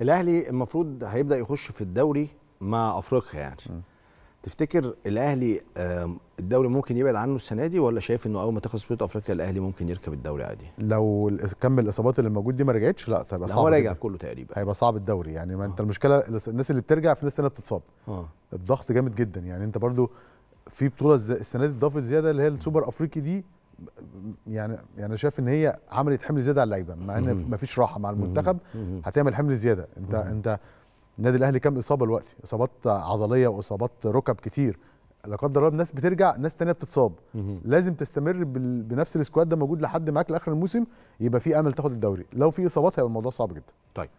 الاهلي المفروض هيبدا يخش في الدوري مع افريقيا يعني م. تفتكر الاهلي الدوري ممكن يبعد عنه السنه دي ولا شايف انه اول ما تخلص بطوله افريقيا الاهلي ممكن يركب الدوري عادي لو كم الاصابات اللي موجود دي ما رجعتش لا هيبقى صعب هو راجع كله تقريبا هيبقى صعب الدوري يعني ما آه. انت آه. المشكله الناس اللي بترجع في ناس سنه بتتصاب آه. الضغط جامد جدا يعني انت برضو في بطوله السنه دي اضافت زياده اللي هي السوبر افريقي دي يعني يعني شايف ان هي عملت حمل زياده على اللعيبه مع ان مفيش راحه مع المنتخب هتعمل حمل زياده انت انت النادي الاهلي كام اصابه دلوقتي اصابات عضليه واصابات ركب كتير لا قدر الله ناس بترجع ناس تانية بتتصاب لازم تستمر بنفس السكواد ده موجود لحد معاك لاخر الموسم يبقى في امل تاخد الدوري لو في اصابات هيبقى الموضوع صعب جدا طيب